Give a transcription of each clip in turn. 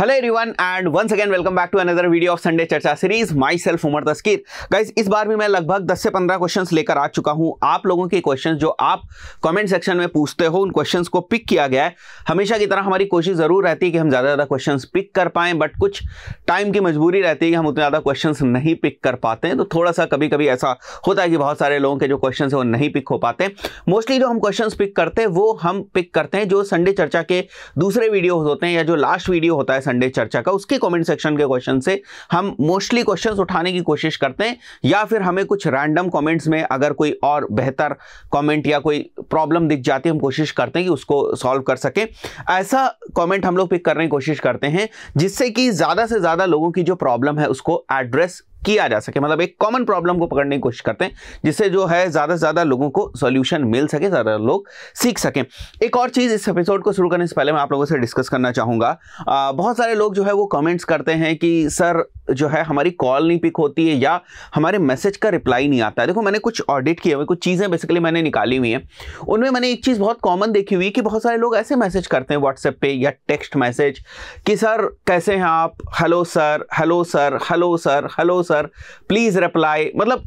Hello everyone and once again welcome back to another video of Sunday चर्चा series myself Umar Taskeer guys इस बार भी मैं लगभग 10 से 15 क्वेश्चंस लेकर आ चुका हूं आप लोगों के क्वेश्चंस जो आप कमेंट सेक्शन में पूछते हो उन क्वेश्चंस को पिक किया गया है हमेशा की तरह हमारी कोशिश जरूर रहती है कि हम ज़्यादा ज़्यादा क्वेश्चन पिक कर पाएँ बट कुछ टाइम की मजबूरी रहती है कि हम उतने ज़्यादा क्वेश्चन नहीं पिक कर पाते हैं तो थोड़ा सा कभी कभी ऐसा होता है कि बहुत सारे लोगों के जो क्वेश्चन है वो नहीं पिक हो पाते मोस्टली जो हम क्वेश्चन पिक करते हैं वो हम पिक करते हैं जो संडे चर्चा के दूसरे वीडियो होते हैं या जो लास्ट वीडियो होता है संडे चर्चा का उसके कमेंट सेक्शन के क्वेश्चन से हम मोस्टली क्वेश्चंस उठाने की कोशिश करते हैं या फिर हमें कुछ रैंडम कमेंट्स में अगर कोई और बेहतर कमेंट या कोई प्रॉब्लम दिख जाती है हम कोशिश करते हैं कि उसको सॉल्व कर सकें ऐसा कमेंट हम लोग पिक करने की कोशिश करते हैं जिससे कि ज़्यादा से ज़्यादा लोगों की जो प्रॉब्लम है उसको एड्रेस किया जा सके मतलब एक कॉमन प्रॉब्लम को पकड़ने की कोशिश करते हैं जिससे जो है ज़्यादा से ज़्यादा लोगों को सोल्यूशन मिल सके ज़्यादा लोग सीख सकें एक और चीज़ इस एपिसोड को शुरू करने से पहले मैं आप लोगों से डिस्कस करना चाहूँगा बहुत सारे लोग जो है वो कमेंट्स करते हैं कि सर जो है हमारी कॉल नहीं पिक होती है या हमारे मैसेज का रिप्लाई नहीं आता है देखो मैंने कुछ ऑडिट किए हुए कुछ चीज़ें बेसिकली मैंने निकाली हुई हैं उनमें मैंने एक चीज़ बहुत कॉमन देखी हुई है कि बहुत सारे लोग ऐसे मैसेज करते हैं व्हाट्सएप पे या टेक्स्ट मैसेज कि सर कैसे हैं आप hello sir hello sir hello sir hello sir sir please reply मतलब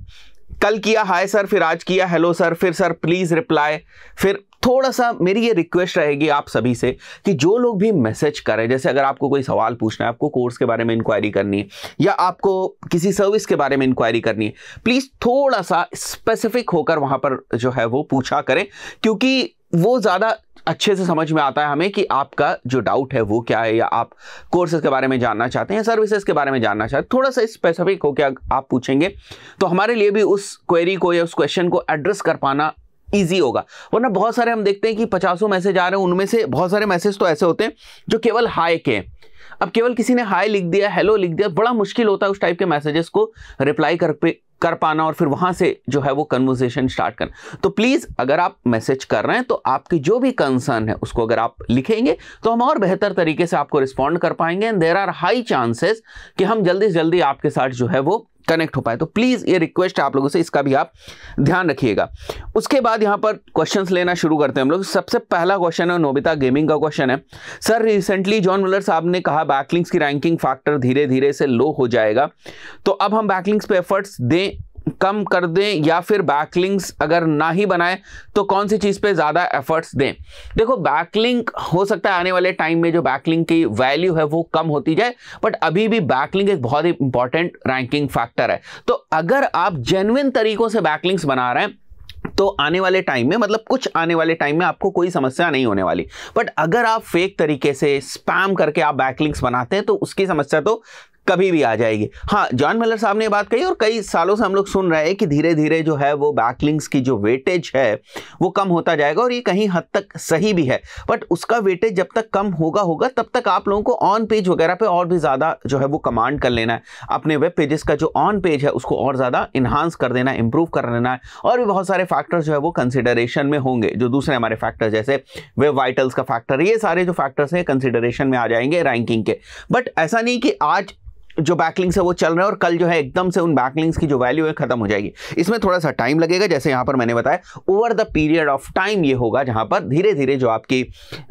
कल किया हाय सर फिर आज किया हेलो सर फिर सर प्लीज़ रिप्लाई फिर थोड़ा सा मेरी ये रिक्वेस्ट रहेगी आप सभी से कि जो लोग भी मैसेज करें जैसे अगर आपको कोई सवाल पूछना है आपको कोर्स के बारे में इंक्वायरी करनी है या आपको किसी सर्विस के बारे में इंक्वायरी करनी है प्लीज़ थोड़ा सा स्पेसिफिक होकर वहाँ पर जो है वो पूछा करें क्योंकि वो ज़्यादा अच्छे से समझ में आता है हमें कि आपका जो डाउट है वो क्या है या आप कोर्सेज के बारे में जानना चाहते हैं सर्विसेज के बारे में जानना चाहते हैं थोड़ा सा स्पेसिफिक होकर आप पूछेंगे तो हमारे लिए भी उस क्वेरी को या उस क्वेश्चन को एड्रेस कर पाना ईजी होगा वरना बहुत सारे हम देखते हैं कि पचासों मैसेज आ रहे हैं उनमें से बहुत सारे मैसेज तो ऐसे होते हैं जो केवल हाई के हैं अब केवल किसी ने हाई लिख दिया हेलो लिख दिया बड़ा मुश्किल होता है उस टाइप के मैसेजेस को रिप्लाई कर पे कर पाना और फिर वहां से जो है वो कन्वर्जेशन स्टार्ट करना तो प्लीज़ अगर आप मैसेज कर रहे हैं तो आपकी जो भी कंसर्न है उसको अगर आप लिखेंगे तो हम और बेहतर तरीके से आपको रिस्पॉन्ड कर पाएंगे and there are high chances कि हम जल्दी से जल्दी आपके साथ जो है वो कनेक्ट हो पाए तो प्लीज़ ये रिक्वेस्ट है आप लोगों से इसका भी आप ध्यान रखिएगा उसके बाद यहाँ पर क्वेश्चन लेना शुरू करते हैं हम लोग सबसे पहला क्वेश्चन है नोबिता गेमिंग का क्वेश्चन है सर रिसेंटली जॉन मुलर साहब ने कहा बैकलिंग्स की रैंकिंग फैक्टर धीरे धीरे से लो हो जाएगा तो अब हम बैकलिंग्स पे एफर्ट्स दें कम कर दें या फिर बैकलिंक्स अगर ना ही बनाए तो कौन सी चीज़ पे ज़्यादा एफर्ट्स दें देखो बैकलिंक हो सकता है आने वाले टाइम में जो बैकलिंक की वैल्यू है वो कम होती जाए बट अभी भी बैकलिंक एक बहुत ही इंपॉर्टेंट रैंकिंग फैक्टर है तो अगर आप जेनविन तरीकों से बैकलिंक्स बना रहे हैं तो आने वाले टाइम में मतलब कुछ आने वाले टाइम में आपको कोई समस्या नहीं होने वाली बट अगर आप फेक तरीके से स्पैम करके आप बैकलिंक्स बनाते हैं तो उसकी समस्या तो कभी भी आ जाएगी हाँ जॉन मिलर साहब ने बात कही और कई सालों से हम लोग सुन रहे हैं कि धीरे धीरे जो है वो बैकलिंग्स की जो वेटेज है वो कम होता जाएगा और ये कहीं हद तक सही भी है बट उसका वेटेज जब तक कम होगा होगा तब तक आप लोगों को ऑन पेज वगैरह पे और भी ज़्यादा जो है वो कमांड कर लेना है अपने वेब पेजेस का जो ऑन पेज है उसको और ज़्यादा इन्हांस कर देना है इम्प्रूव कर लेना है और भी बहुत सारे फैक्टर्स जो है वो कंसिडरेशन में होंगे जो दूसरे हमारे फैक्टर्स जैसे वेब वाइटल्स का फैक्टर ये सारे जो फैक्टर्स हैं कंसिडरेशन में आ जाएंगे रैंकिंग के बट ऐसा नहीं कि आज जो बैकलिंग्स है वो चल रहे हैं और कल जो है एकदम से उन बैकलिंग्स की जो वैल्यू है खत्म हो जाएगी इसमें थोड़ा सा टाइम लगेगा जैसे यहाँ पर मैंने बताया over the period of time ये होगा जहाँ पर धीरे धीरे जो आपकी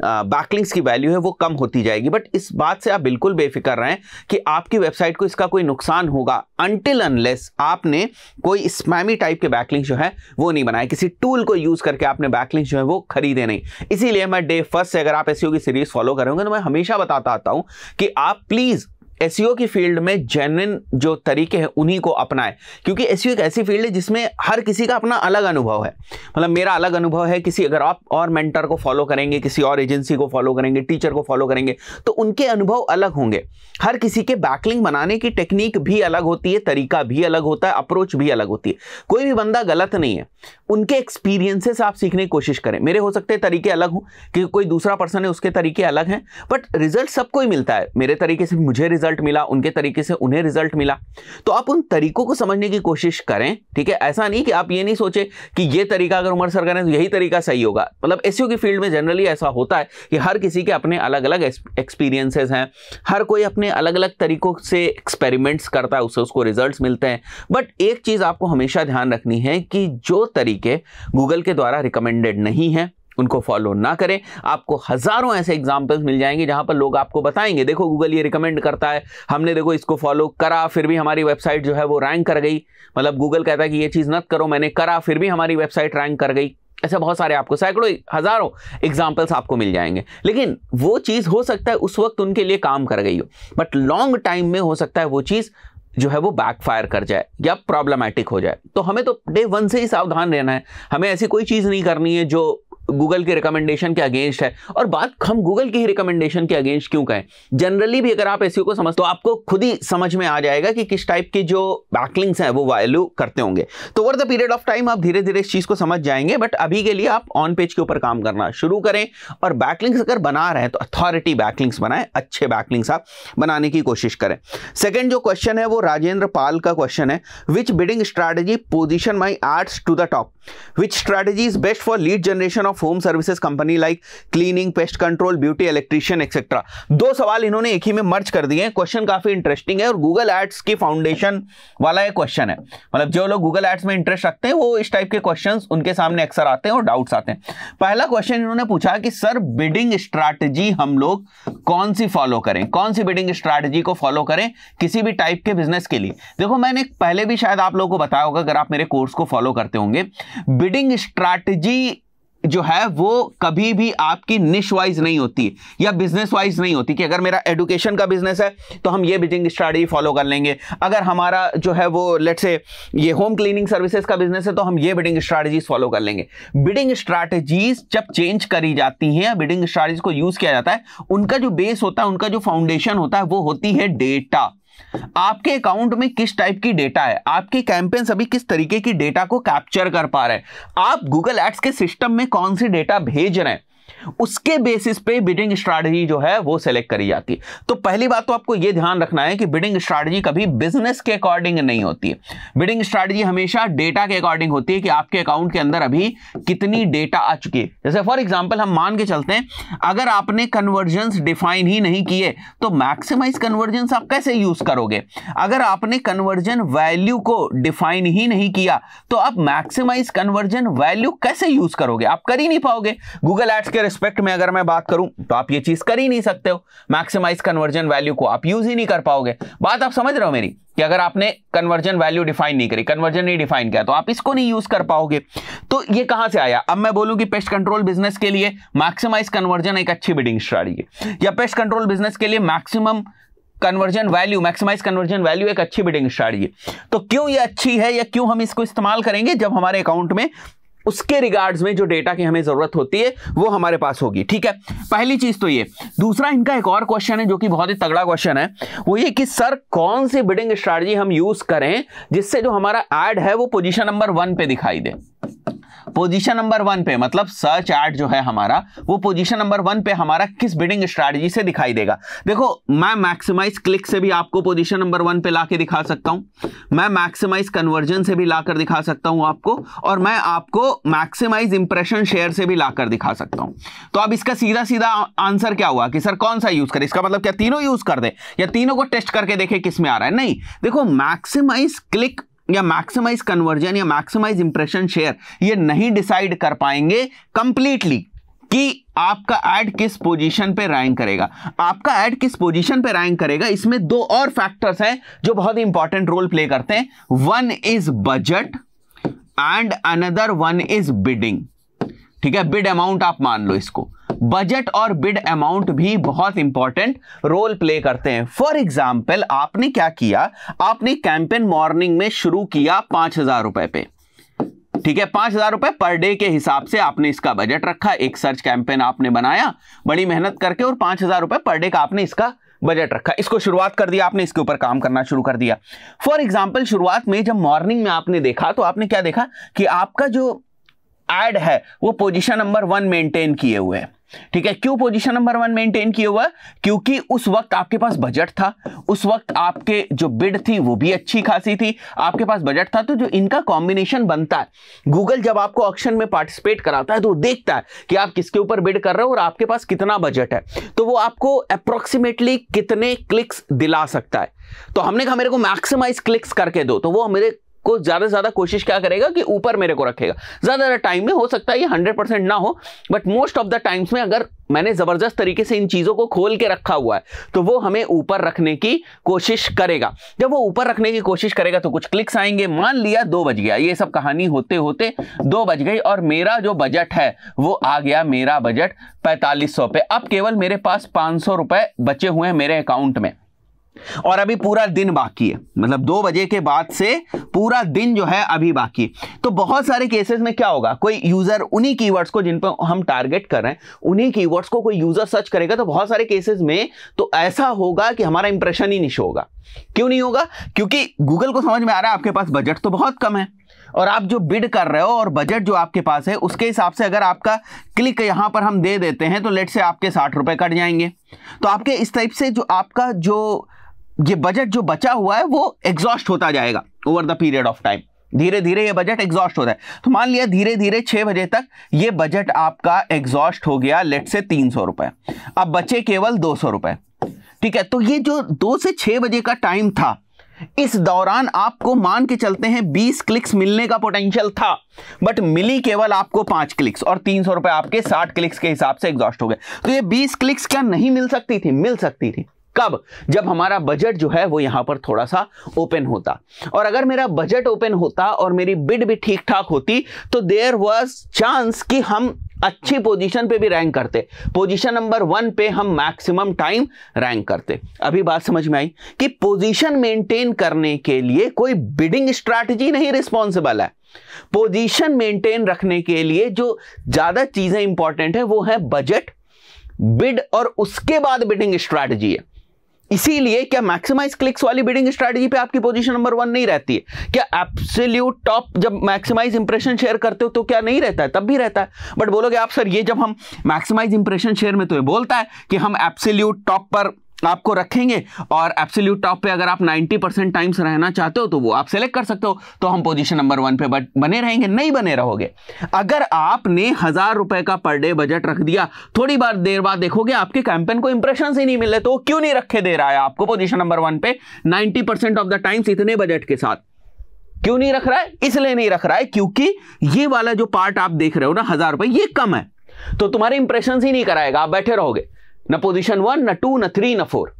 बैकलिंग्स की वैल्यू है वो कम होती जाएगी बट इस बात से आप बिल्कुल बेफिक्र रहें कि आपकी वेबसाइट को इसका कोई नुकसान होगा अनटिल अनलेस आपने कोई स्मैमी टाइप के बैकलिंग्स जो है वो नहीं बनाए किसी टूल को यूज़ करके आपने बैकलिंग्स जो है वो खरीदे नहीं इसीलिए मैं डे फर्स्ट से अगर आप एस की सीरीज़ फॉलो करेंगे तो मैं हमेशा बताता आता हूँ कि आप प्लीज़ एस e की फील्ड में जेनविन जो तरीके हैं उन्हीं को अपनाएं क्योंकि एस e एक ऐसी फील्ड है जिसमें हर किसी का अपना अलग अनुभव है मतलब मेरा अलग अनुभव है किसी अगर आप और मेंटर को फॉलो करेंगे किसी और एजेंसी को फॉलो करेंगे टीचर को फॉलो करेंगे तो उनके अनुभव अलग होंगे हर किसी के बैकलिंग बनाने की टेक्निक भी अलग होती है तरीका भी अलग होता है अप्रोच भी अलग होती है कोई भी बंदा गलत नहीं है उनके एक्सपीरियंसेस आप सीखने की कोशिश करें मेरे हो सकते तरीके अलग हों कि कोई दूसरा पर्सन है उसके तरीके अलग हैं बट रिजल्ट सबको ही मिलता है मेरे तरीके से मुझे रिजल्ट रिजल्ट मिला उनके तरीके से उन्हें रिजल्ट मिला तो आप उन तरीकों को समझने की कोशिश करें ठीक है ऐसा नहीं कि आप ये नहीं सोचे कि ये तरीका अगर उमर सर करें तो यही तरीका सही होगा मतलब एस की फील्ड में जनरली ऐसा होता है कि हर किसी के अपने अलग अलग एक्सपीरियंसेस हैं हर कोई अपने अलग अलग तरीकों से एक्सपेरिमेंट्स करता है उससे उसको रिजल्ट मिलते हैं बट एक चीज़ आपको हमेशा ध्यान रखनी है कि जो तरीके गूगल के द्वारा रिकमेंडेड नहीं है उनको फॉलो ना करें आपको हज़ारों ऐसे एग्जाम्पल्स मिल जाएंगे जहाँ पर लोग आपको बताएंगे देखो गूगल ये रिकमेंड करता है हमने देखो इसको फॉलो करा फिर भी हमारी वेबसाइट जो है वो रैंक कर गई मतलब गूगल कहता है कि ये चीज़ मत करो मैंने करा फिर भी हमारी वेबसाइट रैंक कर गई ऐसे बहुत सारे आपको सैकड़ों हज़ारों एग्जाम्पल्स आपको मिल जाएंगे लेकिन वो चीज़ हो सकता है उस वक्त उनके लिए काम कर गई हो बट लॉन्ग टाइम में हो सकता है वो चीज़ जो है वो बैकफायर कर जाए या प्रॉब्लमैटिक हो जाए तो हमें तो डे वन से ही सावधान रहना है हमें ऐसी कोई चीज़ नहीं करनी है जो गूगल के रिकमेंडेशन के अगेंस्ट है और बात हम गूगल की ही रिकमेंडेशन के अगेंस्ट क्यों कहें जनरली भी अगर आप ऐसी को समझ तो आपको खुद ही समझ में आ जाएगा कि किस टाइप के जो बैकलिंग्स हैं वो वैल्यू करते होंगे तो over the period of time आप धीरे धीरे इस चीज़ को समझ जाएंगे बट अभी के लिए आप ऑन पेज के ऊपर काम करना शुरू करें और बैकलिंग्स अगर बना रहे हैं तो अथॉरिटी बैकलिंग्स बनाएं अच्छे बैकलिंग्स आप बनाने की कोशिश करें सेकेंड जो क्वेश्चन है वो राजेंद्र पाल का क्वेश्चन है which bidding strategy position my ads to the top which strategy is best for lead generation of of home services company like cleaning pest control beauty electrician etcetera दो सवाल इन्होंने एक ही में मर्ज कर दिए हैं क्वेश्चन काफी इंटरेस्टिंग है और गूगल एड्स की फाउंडेशन वाला एक क्वेश्चन है मतलब जो लोग गूगल एड्स में इंटरेस्ट रखते हैं वो इस टाइप के क्वेश्चन उनके सामने अक्सर आते हैं और डाउट्स आते हैं पहला क्वेश्चन इन्होंने पूछा कि सर बिडिंग स्ट्रैटेजी हम लोग कौन सी फॉलो करें कौन सी बिडिंग स्ट्रैटेजी को फॉलो करें किसी भी टाइप के बिजनेस के लिए देखो मैंने पहले भी शायद आप लोगों को बताया होगा अगर आप मेरे कोर्स को फॉलो करते होंगे बिडिंग स्ट्रैटेजी जो है वो कभी भी आपकी निश वाइज नहीं होती या बिजनेस वाइज नहीं होती कि अगर मेरा एडुकेशन का बिजनेस है तो हम ये बिजिंग स्ट्रैटेजी फॉलो कर लेंगे अगर हमारा जो है वो लेट से ये होम क्लीनिंग सर्विसेज का बिजनेस है तो हम ये बिडिंग स्ट्रैटेजीज फॉलो कर लेंगे बिडिंग स्ट्रैटेजीज जब चेंज करी जाती हैं या बिडिंग स्ट्रैटेजीज को यूज किया जाता है उनका जो बेस होता है उनका जो फाउंडेशन होता है वो होती है डेटा आपके अकाउंट में किस टाइप की डेटा है आपके कैंपेन अभी किस तरीके की डेटा को कैप्चर कर पा रहे हैं आप गूगल एड्स के सिस्टम में कौन सी डेटा भेज रहे हैं उसके बेसिस पे बिडिंग स्ट्रैटेजी जो है वो सेलेक्ट करी जाती है तो पहली बात तो आपको ये ध्यान रखना है कि बिडिंग स्ट्रैटेजी कभी बिजनेस के अकॉर्डिंग नहीं होती है बिडिंग स्ट्रैटेजी हमेशा डेटा के अकॉर्डिंग होती है कि आपके अकाउंट के अंदर अभी कितनी डेटा आ चुकी है जैसे फॉर एग्जाम्पल हम मान के चलते हैं अगर आपने कन्वर्जेंस डिफाइन ही नहीं किए तो मैक्सिमाइज कन्वर्जेंस आप कैसे यूज करोगे अगर आपने कन्वर्जन वैल्यू को डिफाइन ही नहीं किया तो आप मैक्सिमाइज कन्वर्जन वैल्यू कैसे यूज करोगे आप कर ही नहीं पाओगे गूगल एड्स के रिस्पेक्ट में अगर मैं बात करूं तो आप ये चीज कर ही नहीं सकते हो मैक्सिमाइज कन्वर्जन वैल्यू को आप यूज ही नहीं कर पाओगे बात आप समझ रहे हो मेरी कि अगर आपने कन्वर्जन वैल्यू डिफाइन नहीं करी कन्वर्जन नहीं डिफाइन किया तो आप इसको नहीं यूज कर पाओगे तो ये कहां से आया अब मैं बोलूं कि पेस्ट कंट्रोल बिजनेस के लिए मैक्सिमाइज कन्वर्जन एक अच्छी बिडिंग है या पेस्ट कंट्रोल बिजनेस के लिए maximum conversion value maximize conversion value एक अच्छी बिडिंग स्ट्रैटेजी है तो क्यों ये अच्छी है या क्यों हम इसको इस्तेमाल करेंगे जब हमारे अकाउंट में उसके रिगार्ड्स में जो डेटा की हमें ज़रूरत होती है वो हमारे पास होगी ठीक है पहली चीज़ तो ये दूसरा इनका एक और क्वेश्चन है जो कि बहुत ही तगड़ा क्वेश्चन है वो ये कि सर कौन सी बिडिंग स्ट्रेटजी हम यूज़ करें जिससे जो हमारा एड है वो पोजिशन नंबर वन पे दिखाई दे पोजीशन नंबर वन पे मतलब सर्च एड जो है हमारा वो पोजीशन नंबर वन पे हमारा किस बिडिंग स्ट्रेटजी से दिखाई देगा देखो मैं मैक्सिमाइज क्लिक से भी आपको पोजीशन नंबर वन पे लाके दिखा सकता हूं मैं मैक्सिमाइज कन्वर्जन से भी लाकर दिखा सकता हूं आपको और मैं आपको मैक्सिमाइज इंप्रेशन शेयर से भी लाकर दिखा सकता हूं तो अब इसका सीधा सीधा आंसर क्या हुआ कि सर कौन सा यूज करे इसका मतलब क्या तीनों यूज कर दे या तीनों को टेस्ट करके देखे किस में आ रहा है नहीं देखो मैक्सिमाइज क्लिक या मैक्सिमाइज कन्वर्जन या मैक्सिमाइज इंप्रेशन शेयर ये नहीं डिसाइड कर पाएंगे कंप्लीटली कि आपका ऐड किस पोजीशन पे रैंक करेगा आपका ऐड किस पोजीशन पे रैंक करेगा इसमें दो और फैक्टर्स हैं जो बहुत इंपॉर्टेंट रोल प्ले करते हैं one is budget and another one is bidding ठीक है बिड अमाउंट आप मान लो इसको बजट और बिड अमाउंट भी बहुत इंपॉर्टेंट रोल प्ले करते हैं फॉर एग्जाम्पल आपने क्या किया आपने कैंपेन मॉर्निंग में शुरू किया पांच हजार रुपए पे ठीक है पांच हजार रुपए पर डे के हिसाब से आपने इसका बजट रखा एक सर्च कैंपेन आपने बनाया बड़ी मेहनत करके और पांच हजार रुपए पर डे का आपने इसका बजट रखा इसको शुरुआत कर दिया आपने इसके ऊपर काम करना शुरू कर दिया फॉर एग्जाम्पल शुरुआत में जब मॉर्निंग में आपने देखा तो आपने क्या देखा कि आपका जो एड है वो पोजीशन नंबर वन मेंटेन किए हुए हैं ठीक है क्यों पोजीशन नंबर वन मेंटेन किया हुआ क्योंकि उस वक्त आपके पास बजट था उस वक्त आपके जो बिड थी वो भी अच्छी खासी थी आपके पास बजट था तो जो इनका कॉम्बिनेशन बनता है गूगल जब आपको ऑक्शन में पार्टिसिपेट कराता है तो देखता है कि आप किसके ऊपर बिड कर रहे हो और आपके पास कितना बजट है तो वो आपको अप्रोक्सीमेटली कितने क्लिक्स दिला सकता है तो हमने कहा मेरे को मैक्सिमाइज क्लिक्स करके दो तो वो मेरे को ज़्यादा से ज़्यादा कोशिश क्या करेगा कि ऊपर मेरे को रखेगा ज़्यादा ज़्यादा टाइम में हो सकता है ये हंड्रेड ना हो but most of the times में अगर मैंने ज़बरदस्त तरीके से इन चीज़ों को खोल के रखा हुआ है तो वो हमें ऊपर रखने की कोशिश करेगा जब वो ऊपर रखने की कोशिश करेगा तो कुछ क्लिक्स आएंगे मान लिया दो बज गया ये सब कहानी होते होते दो बज गई और मेरा जो बजट है वो आ गया मेरा बजट पैंतालीस सौ पे अब केवल मेरे पास पांच सौ रुपये बचे हुए हैं मेरे अकाउंट में और अभी पूरा दिन बाकी है मतलब दो बजे के बाद से पूरा दिन जो है अभी बाकी है तो बहुत सारे केसेस में क्या होगा कोई यूजर उन्हीं कीवर्ड्स को जिन पर हम टारगेट कर रहे हैं उन्हीं कीवर्ड्स को कोई यूजर सर्च करेगा तो बहुत सारे केसेस में तो ऐसा होगा कि हमारा इंप्रेशन ही निश होगा क्यों नहीं होगा क्योंकि गूगल को समझ में आ रहा है आपके पास बजट तो बहुत कम है और आप जो बिड कर रहे हो और बजट जो आपके पास है उसके हिसाब से अगर आपका क्लिक यहां पर हम दे देते हैं तो लेट से आपके साठ रुपए कट जाएंगे तो आपके इस टाइप से जो आपका जो ये बजट जो बचा हुआ है वो एग्जॉस्ट होता जाएगा over the period of time धीरे धीरे ये बजट एग्जॉस्ट होता है तो मान लिया धीरे धीरे छह बजे तक ये बजट आपका एग्जॉस्ट हो गया लेट से तीन सौ रुपए अब बचे केवल दो सौ रुपए ठीक है तो ये जो दो से छह बजे का टाइम था इस दौरान आपको मान के चलते हैं बीस क्लिक्स मिलने का पोटेंशियल था बट मिली केवल आपको पांच क्लिक्स और तीन सौ रुपए आपके साठ क्लिक्स के हिसाब से एग्जॉस्ट हो गए तो ये बीस क्लिक्स क्या नहीं मिल सकती थी मिल सकती थी कब जब हमारा बजट जो है वो यहाँ पर थोड़ा सा ओपन होता और अगर मेरा बजट ओपन होता और मेरी बिड भी ठीक ठाक होती तो देयर वॉज चांस कि हम अच्छी पोजीशन पे भी रैंक करते पोजीशन नंबर वन पे हम मैक्सिमम टाइम रैंक करते अभी बात समझ में आई कि पोजीशन मेंटेन करने के लिए कोई बिडिंग स्ट्रैटेजी नहीं रिस्पॉन्सिबल है पोजीशन मेंटेन रखने के लिए जो ज़्यादा चीज़ें इंपॉर्टेंट है वो है बजट बिड और उसके बाद बिडिंग स्ट्रैटेजी है इसीलिए क्या मैक्सिमाइज क्लिक्स वाली बिडिंग स्ट्रेटजी पे आपकी पोजीशन नंबर वन नहीं रहती है क्या एब्सोल्यूट टॉप जब मैक्सिमाइज इंप्रेशन शेयर करते हो तो क्या नहीं रहता है तब भी रहता है बट बोलोगे आप सर ये जब हम मैक्सिमाइज इंप्रेशन शेयर में तो ये बोलता है कि हम एब्सोल्यूट टॉप पर आपको रखेंगे और एब्सोल्यूट टॉप पे अगर आप 90 परसेंट टाइम्स रहना चाहते हो तो वो आप सेलेक्ट कर सकते हो तो हम पोजीशन नंबर वन पे बने रहेंगे नहीं बने रहोगे अगर आपने हजार रुपए का पर डे बजट रख दिया थोड़ी बार देर बाद देखोगे आपके कैंपेन को इंप्रेशन ही नहीं मिले तो क्यों नहीं रखे दे रहा है आपको पोजिशन नंबर वन पे नाइन्टी ऑफ द टाइम्स इतने बजट के साथ क्यों नहीं रख रहा है इसलिए नहीं रख रहा है क्योंकि ये वाला जो पार्ट आप देख रहे हो ना हजार रुपए ये कम है तो तुम्हारे इंप्रेशन ही नहीं कराएगा आप बैठे रहोगे ना पोजीशन वन ना टू ना थ्री ना फोर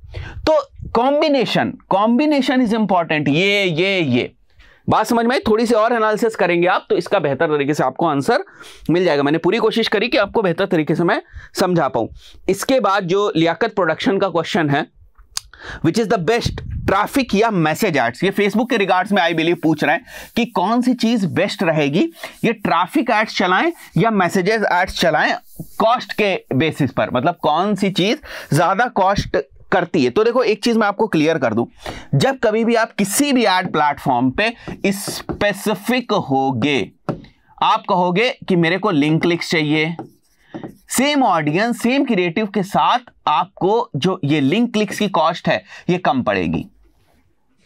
तो कॉम्बिनेशन कॉम्बिनेशन इज इंपॉर्टेंट ये ये ये बात समझ में थोड़ी सी और एनालिसिस करेंगे आप तो इसका बेहतर तरीके से आपको आंसर मिल जाएगा मैंने पूरी कोशिश करी कि आपको बेहतर तरीके से मैं समझा पाऊं इसके बाद जो लियाकत प्रोडक्शन का क्वेश्चन है which is the best traffic या मैसेज एड्स ये फेसबुक के रिगार्ड्स में आई बिलीव पूछ रहे हैं कि कौन सी चीज़ बेस्ट रहेगी ये ट्रैफिक एड्स चलाएं या मैसेजेस एड्स चलाएं कॉस्ट के बेसिस पर मतलब कौन सी चीज ज्यादा कॉस्ट करती है तो देखो एक चीज मैं आपको क्लियर कर दूं जब कभी भी आप किसी भी एड प्लेटफॉर्म पे स्पेसिफिक होगे आप कहोगे कि मेरे को लिंक क्लिक्स चाहिए सेम ऑडियंस सेम क्रिएटिव के साथ आपको जो ये लिंक क्लिक्स की कॉस्ट है ये कम पड़ेगी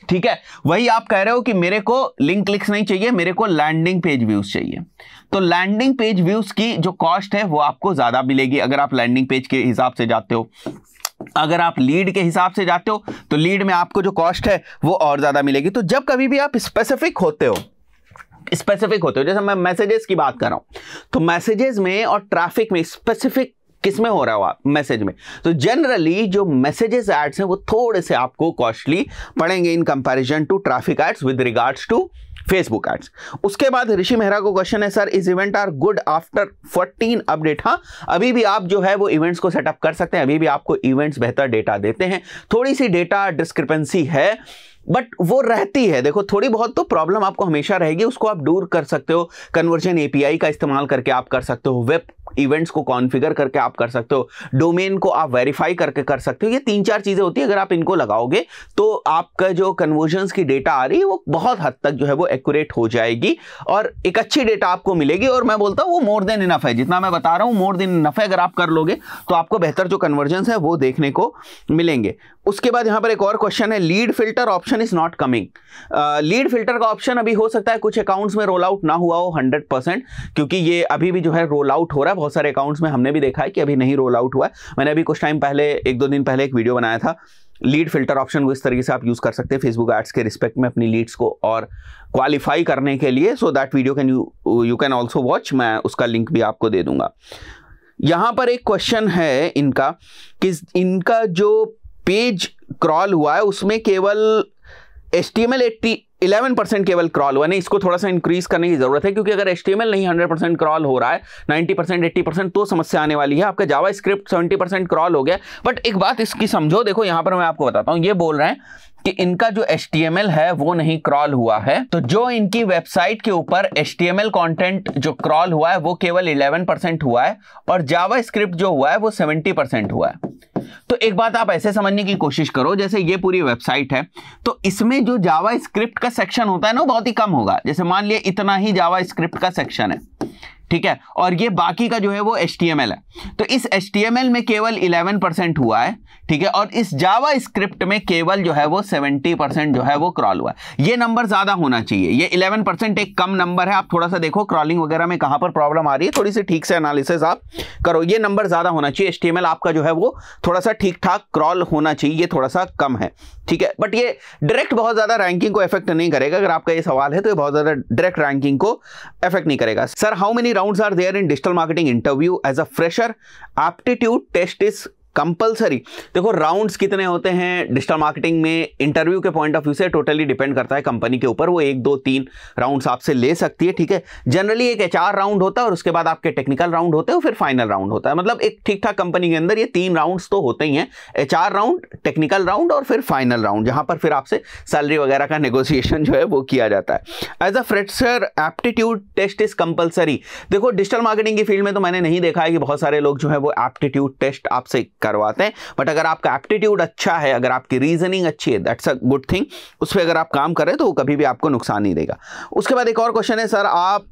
ठीक है वही आप कह रहे हो कि मेरे को लिंक क्लिक्स नहीं चाहिए मेरे को लैंडिंग पेज व्यूज चाहिए तो लैंडिंग पेज व्यूज की जो कॉस्ट है वो आपको ज़्यादा मिलेगी अगर आप लैंडिंग पेज के हिसाब से जाते हो अगर आप लीड के हिसाब से जाते हो तो लीड में आपको जो कॉस्ट है वो और ज़्यादा मिलेगी तो जब कभी भी आप स्पेसिफिक होते हो स्पेसिफिक होते हो जैसे मैं मैसेजेस की बात कर रहा हूं तो मैसेजेस में और ट्रैफिक में स्पेसिफिक किस में हो रहा हो आप मैसेज में तो जनरली जो मैसेजेस एड्स हैं वो थोड़े से आपको कॉस्टली पड़ेंगे in comparison to traffic ads with regards to Facebook ads उसके बाद ऋषि मेहरा को क्वेश्चन है sir is event are good after 14 update हाँ अभी भी आप जो है वो इवेंट्स को सेटअप कर सकते हैं अभी भी आपको इवेंट्स बेहतर डेटा देते हैं थोड़ी सी डेटा डिस्क्रिपेंसी है बट वो रहती है देखो थोड़ी बहुत तो प्रॉब्लम आपको हमेशा रहेगी उसको आप दूर कर सकते हो कन्वर्जन एपीआई का इस्तेमाल करके आप कर सकते हो वेब इवेंट्स को कॉन्फिगर करके आप कर सकते हो डोमेन को आप वेरीफाई करके कर सकते हो ये तीन चार चीज़ें होती है अगर आप इनको लगाओगे तो आपका जो कन्वर्जन की डेटा आ रही है वो बहुत हद तक जो है वो एक्यूरेट हो जाएगी और एक अच्छी डेटा आपको मिलेगी और मैं बोलता हूँ वो मोर देन इनफ है जितना मैं बता रहा हूँ मोर देन इनफ है अगर आप कर लोगे तो आपको बेहतर जो कन्वर्जन है वो देखने को मिलेंगे उसके बाद यहाँ पर एक और क्वेश्चन है lead filter option is not coming lead filter का ऑप्शन अभी हो सकता है कुछ अकाउंट्स में रोल आउट ना हुआ हो हंड्रेड क्योंकि ये अभी भी जो है रोल आउट हो रहा है बहुत सारे अकाउंट्स में हमने भी देखा है कि अभी नहीं रोल आउट हुआ है मैंने अभी कुछ टाइम पहले एक दो दिन पहले एक वीडियो बनाया था लीड फिल्टर ऑप्शन को इस तरीके से आप यूज़ कर सकते हैं फेसबुक एड्स के रिस्पेक्ट में अपनी लीड्स को और क्वालिफाई करने के लिए so that video can you you can also watch मैं उसका लिंक भी आपको दे दूंगा यहाँ पर एक क्वेश्चन है इनका कि इनका जो पेज क्रॉल हुआ है उसमें केवल S T M L eighty 11 percent केवल क्रॉल हुआ नहीं इसको थोड़ा सा इंक्रीज करने की जरूरत है क्योंकि अगर एच नहीं 100 परसेंट क्रॉल हो रहा है 90 परसेंट एट्टी परसेंट तो समस्या आने वाली है आपका JavaScript seventy percent crawl हो गया बट एक बात इसकी समझो देखो यहां पर मैं आपको बताता हूँ ये बोल रहे हैं कि इनका जो एच है वो नहीं क्रॉल हुआ है तो जो इनकी वेबसाइट के ऊपर एच कंटेंट जो क्रॉल हुआ है वो केवल 11 परसेंट हुआ है और जावा स्क्रिप्ट जो हुआ है वो 70 परसेंट हुआ है तो एक बात आप ऐसे समझने की कोशिश करो जैसे ये पूरी वेबसाइट है तो इसमें जो जावा स्क्रिप्ट का सेक्शन होता है ना बहुत ही कम होगा जैसे मान लिया इतना ही जावा स्क्रिप्ट का सेक्शन है ठीक है और ये बाकी का जो है वो एच है तो इस एच में केवल 11 परसेंट हुआ है ठीक है और इस जावा स्क्रिप्ट में केवल जो है वो 70 परसेंट जो है वो क्रॉल हुआ है ये नंबर ज़्यादा होना चाहिए ये 11 परसेंट एक कम नंबर है आप थोड़ा सा देखो क्रॉलिंग वगैरह में कहां पर प्रॉब्लम आ रही है थोड़ी सी ठीक से एनालिसिस आप करो ये नंबर ज़्यादा होना चाहिए एच आपका जो है वो थोड़ा सा ठीक ठाक क्रॉल होना चाहिए ये थोड़ा सा कम है ठीक है बट ये डायरेक्ट बहुत ज़्यादा रैंकिंग को इफेक्ट नहीं करेगा अगर आपका ये सवाल है तो ये बहुत ज़्यादा डायरेक्ट रैंकिंग को इफेक्ट नहीं करेगा sir how many rounds are there in digital marketing interview. As a fresher, aptitude test is compulsory देखो राउंड्स कितने होते हैं डिजिटल मार्केटिंग में इंटरव्यू के पॉइंट ऑफ व्यू से टोटली डिपेंड करता है कंपनी के ऊपर वो एक दो तीन राउंड्स आपसे ले सकती है ठीक है जनरली एक एच राउंड होता है और उसके बाद आपके टेक्निकल राउंड होते हैं और फिर फाइनल राउंड होता है मतलब एक ठीक ठाक कंपनी के अंदर ये तीन राउंड्स तो होते ही हैं एच राउंड टेक्निकल राउंड और फिर फाइनल राउंड जहाँ पर फिर आपसे सैलरी वगैरह का नेगोशिएशन जो है वो किया जाता है as a fresher aptitude test is compulsory देखो डिजिटल मार्केटिंग की फील्ड में तो मैंने नहीं देखा है कि बहुत सारे लोग जो है वो एप्टीट्यूड टेस्ट आपसे करवाते हैं बट अगर आपका एप्टीट्यूड अच्छा है अगर आपकी रीजनिंग अच्छी है दैट्स अ गुड थिंग उस पर अगर आप काम करें तो वो कभी भी आपको नुकसान नहीं देगा उसके बाद एक और क्वेश्चन है सर आप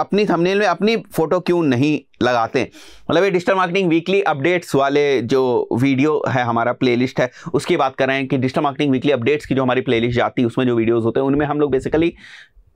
अपनी थंबनेल में अपनी फ़ोटो क्यों नहीं लगाते मतलब ये डिजिटल मार्केटिंग वीकली अपडेट्स वाले जो वीडियो है हमारा प्लेलिस्ट है उसकी बात कर रहे हैं कि डिजिटल मार्केटिंग वीकली अपडेट्स की जो हमारी प्लेलिस्ट जाती है उसमें जो वीडियोस होते हैं उनमें हम लोग बेसिकली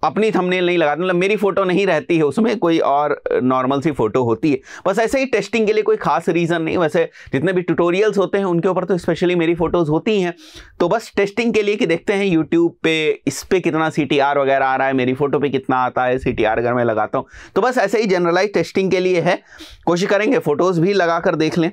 अपनी थंबनेल नहीं लगाते मतलब मेरी फ़ोटो नहीं रहती है उसमें कोई और नॉर्मल सी फ़ोटो होती है बस ऐसे ही टेस्टिंग के लिए कोई खास रीज़न नहीं वैसे जितने भी ट्यूटोरियल्स होते हैं उनके ऊपर तो स्पेशली मेरी फ़ोटोज़ होती हैं तो बस टेस्टिंग के लिए कि देखते हैं यूट्यूब पे इस पर कितना सी वगैरह आ रहा है मेरी फ़ोटो पर कितना आता है सी अगर मैं लगाता हूँ तो बस ऐसे ही जनरलाइज टेस्टिंग के लिए है कोशिश करेंगे फ़ोटोज़ भी लगा देख लें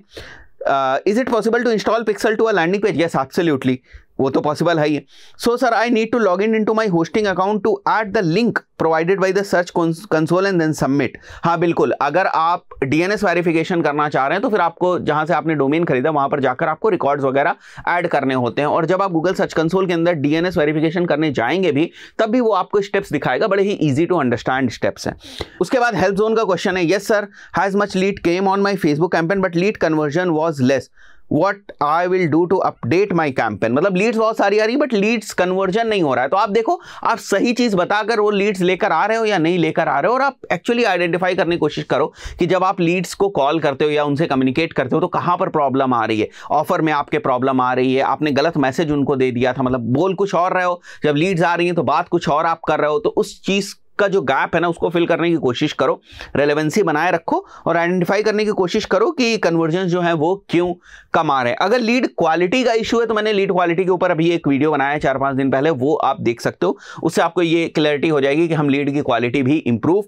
is it possible to install pixel to a landing page yes absolutely वो तो पॉसिबल है ही so sir I need to log in in to my hosting account to at the link provided by the search console and then submit हाँ बिल्कुल अगर आप D N S verification करना चाह रहे हैं तो फिर आपको जहाँ से आपने डोमेन खरीदा वहाँ पर जाकर आपको रिकॉर्ड्स वगैरह ऐड करने होते हैं और जब आप गूगल सर्च कंसोल के अंदर डी एन एस वेरिफिकेशन करने जाएंगे भी तब भी वो आपको स्टेप्स दिखाएगा बड़े ही ईजी टू अंडरस्टैंड स्टेप्स हैं उसके बाद हेल्थ जोन का क्वेश्चन है yes sir has much lead came on my Facebook campaign but lead conversion was less what I will do to update my campaign मतलब leads बहुत सारी आ रही है बट लीड्स कन्वर्जन नहीं हो रहा है तो आप देखो आप सही चीज़ बताकर वो लीड्स लेकर आ रहे हो या नहीं लेकर आ रहे हो और आप एक्चुअली आइडेंटिफाई करने की कोशिश करो कि जब आप लीड्स को कॉल करते हो या उनसे कम्युनिकेट करते हो तो कहाँ पर प्रॉब्लम आ रही है ऑफर में आपके प्रॉब्लम आ रही है आपने गलत मैसेज उनको दे दिया था मतलब बोल कुछ और रहे हो जब लीड्स आ रही हैं तो बात कुछ और आप कर रहे हो तो उस चीज़ का जो गैप है ना उसको फिल करने की कोशिश करो रेलेवेंसी बनाए रखो और आइडेंटिफाई करने की कोशिश करो कि कन्वर्जेंस जो है वो क्यों कम आ रहे हैं अगर लीड क्वालिटी का इशू है तो मैंने लीड क्वालिटी के ऊपर अभी एक वीडियो बनाया है चार पांच दिन पहले वो आप देख सकते हो उससे आपको ये क्लैरिटी हो जाएगी कि हम लीड की क्वालिटी भी इंप्रूव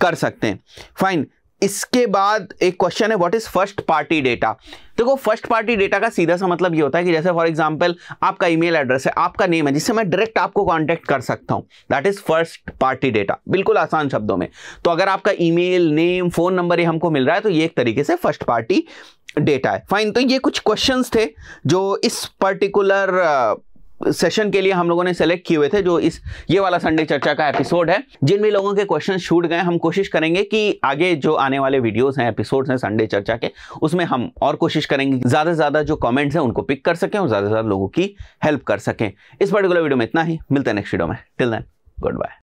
कर सकते हैं फाइन इसके बाद एक क्वेश्चन है what is first party data देखो फर्स्ट पार्टी डेटा का सीधा सा मतलब ये होता है कि जैसे फॉर एग्जांपल आपका ईमेल एड्रेस है आपका नेम है जिससे मैं डायरेक्ट आपको कांटेक्ट कर सकता हूं that is first party data बिल्कुल आसान शब्दों में तो अगर आपका ईमेल नेम फोन नंबर ये हमको मिल रहा है तो ये एक तरीके से फर्स्ट पार्टी डेटा है फाइन तो ये कुछ क्वेश्चन थे जो इस पर्टिकुलर सेशन के लिए हम लोगों ने सेलेक्ट किए हुए थे जो इस ये वाला संडे चर्चा का एपिसोड है जिन भी लोगों के क्वेश्चन छूट गए हम कोशिश करेंगे कि आगे जो आने वाले वीडियोस हैं एपिसोड्स हैं संडे चर्चा के उसमें हम और कोशिश करेंगे ज़्यादा से ज़्यादा जो कमेंट्स हैं उनको पिक कर सकें और ज़्यादा से ज़्यादा लोगों की हेल्प कर सकें इस पर्टिकुलर वीडियो में इतना ही मिलते हैं नेक्स्ट वीडियो में टिल दैन गुड बाय